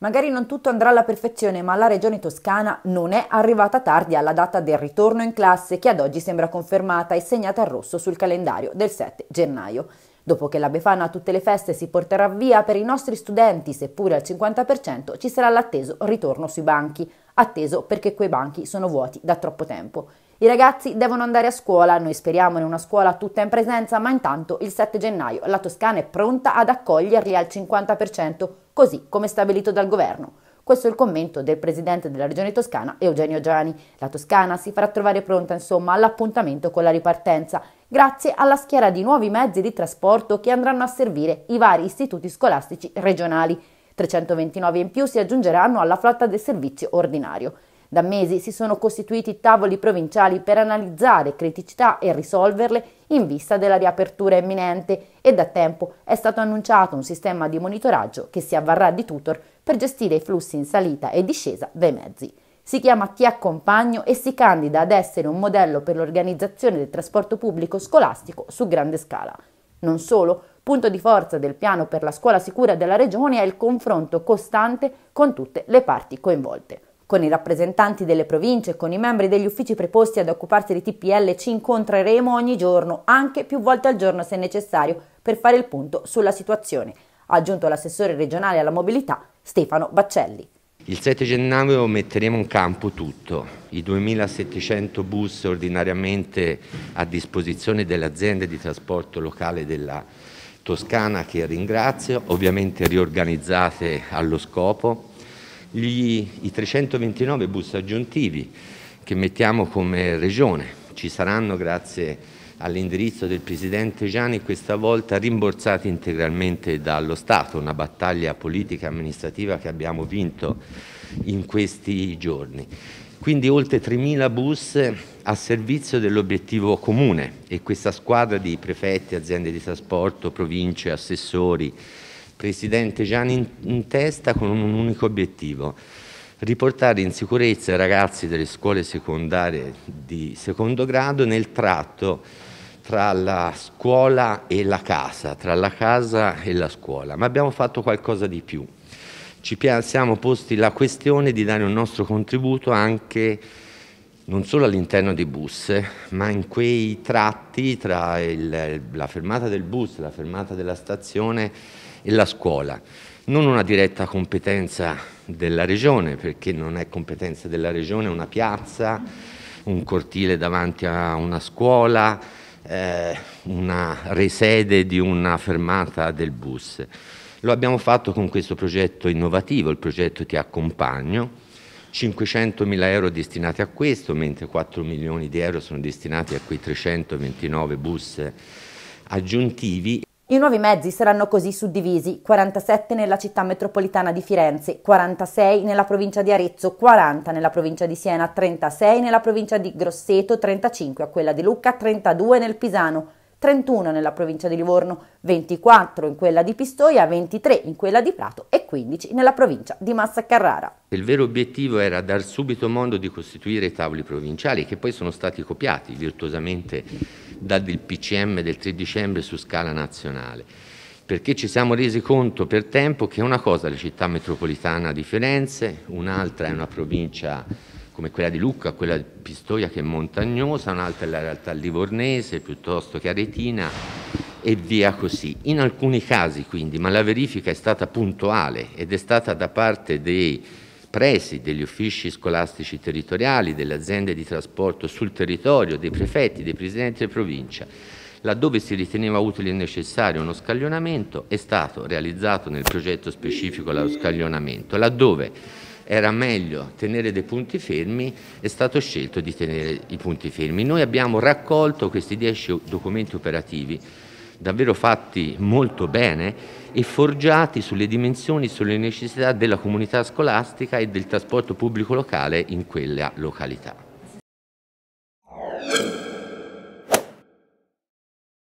Magari non tutto andrà alla perfezione, ma la regione toscana non è arrivata tardi alla data del ritorno in classe che ad oggi sembra confermata e segnata a rosso sul calendario del 7 gennaio. Dopo che la Befana a tutte le feste si porterà via per i nostri studenti, seppure al 50%, ci sarà l'atteso ritorno sui banchi, atteso perché quei banchi sono vuoti da troppo tempo. I ragazzi devono andare a scuola, noi speriamo in una scuola tutta in presenza, ma intanto il 7 gennaio la Toscana è pronta ad accoglierli al 50%, così come stabilito dal governo. Questo è il commento del presidente della regione toscana Eugenio Giani. La Toscana si farà trovare pronta insomma all'appuntamento con la ripartenza, grazie alla schiera di nuovi mezzi di trasporto che andranno a servire i vari istituti scolastici regionali. 329 in più si aggiungeranno alla flotta del servizio ordinario. Da mesi si sono costituiti tavoli provinciali per analizzare criticità e risolverle in vista della riapertura imminente e da tempo è stato annunciato un sistema di monitoraggio che si avvarrà di tutor per gestire i flussi in salita e discesa dei mezzi. Si chiama Ti accompagno e si candida ad essere un modello per l'organizzazione del trasporto pubblico scolastico su grande scala. Non solo, punto di forza del piano per la scuola sicura della Regione è il confronto costante con tutte le parti coinvolte. Con i rappresentanti delle province e con i membri degli uffici preposti ad occuparsi di TPL ci incontreremo ogni giorno, anche più volte al giorno se necessario, per fare il punto sulla situazione, ha aggiunto l'assessore regionale alla mobilità Stefano Baccelli. Il 7 gennaio metteremo in campo tutto, i 2.700 bus ordinariamente a disposizione delle aziende di trasporto locale della Toscana che ringrazio, ovviamente riorganizzate allo scopo, gli, i 329 bus aggiuntivi che mettiamo come regione. Ci saranno, grazie all'indirizzo del Presidente Gianni, questa volta rimborsati integralmente dallo Stato, una battaglia politica e amministrativa che abbiamo vinto in questi giorni. Quindi oltre 3.000 bus a servizio dell'obiettivo comune e questa squadra di prefetti, aziende di trasporto, province, assessori, presidente Gianni in, in testa con un unico obiettivo, riportare in sicurezza i ragazzi delle scuole secondarie di secondo grado nel tratto tra la scuola e la casa, tra la casa e la scuola, ma abbiamo fatto qualcosa di più. Ci siamo posti la questione di dare un nostro contributo anche non solo all'interno dei bus, ma in quei tratti tra il, la fermata del bus e la fermata della stazione e la scuola. Non una diretta competenza della regione, perché non è competenza della regione una piazza, un cortile davanti a una scuola, eh, una resede di una fermata del bus. Lo abbiamo fatto con questo progetto innovativo, il progetto Ti accompagno, 500 mila euro destinati a questo, mentre 4 milioni di euro sono destinati a quei 329 bus aggiuntivi. I nuovi mezzi saranno così suddivisi, 47 nella città metropolitana di Firenze, 46 nella provincia di Arezzo, 40 nella provincia di Siena, 36 nella provincia di Grosseto, 35 a quella di Lucca, 32 nel Pisano, 31 nella provincia di Livorno, 24 in quella di Pistoia, 23 in quella di Prato e 15 nella provincia di Massa Carrara. Il vero obiettivo era dar subito modo di costituire i tavoli provinciali che poi sono stati copiati virtuosamente dal PCM del 3 dicembre su scala nazionale, perché ci siamo resi conto per tempo che una cosa è la città metropolitana di Firenze, un'altra è una provincia come quella di Lucca, quella di Pistoia che è montagnosa, un'altra è la realtà livornese piuttosto che aretina e via così. In alcuni casi quindi, ma la verifica è stata puntuale ed è stata da parte dei presi, degli uffici scolastici territoriali, delle aziende di trasporto sul territorio, dei prefetti, dei presidenti di provincia. Laddove si riteneva utile e necessario uno scaglionamento è stato realizzato nel progetto specifico lo scaglionamento, laddove era meglio tenere dei punti fermi, è stato scelto di tenere i punti fermi. Noi abbiamo raccolto questi dieci documenti operativi davvero fatti molto bene e forgiati sulle dimensioni e sulle necessità della comunità scolastica e del trasporto pubblico locale in quella località.